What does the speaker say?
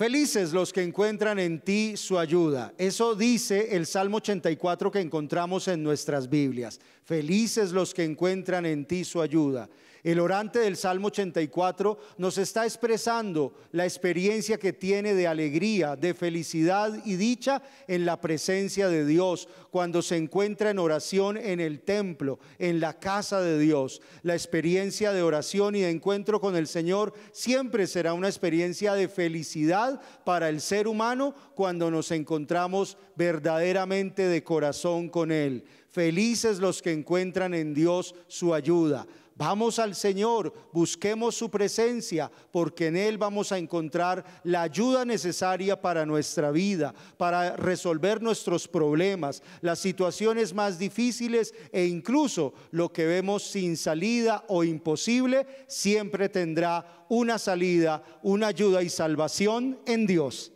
Felices los que encuentran en ti su ayuda. Eso dice el Salmo 84 que encontramos en nuestras Biblias. Felices los que encuentran en ti su ayuda. El orante del Salmo 84 nos está expresando la experiencia que tiene de alegría, de felicidad y dicha en la presencia de Dios, cuando se encuentra en oración en el templo, en la casa de Dios. La experiencia de oración y de encuentro con el Señor siempre será una experiencia de felicidad para el ser humano cuando nos encontramos verdaderamente de corazón con Él. Felices los que encuentran en Dios su ayuda. Vamos al Señor, busquemos su presencia, porque en Él vamos a encontrar la ayuda necesaria para nuestra vida, para resolver nuestros problemas, las situaciones más difíciles e incluso lo que vemos sin salida o imposible, siempre tendrá una salida, una ayuda y salvación en Dios.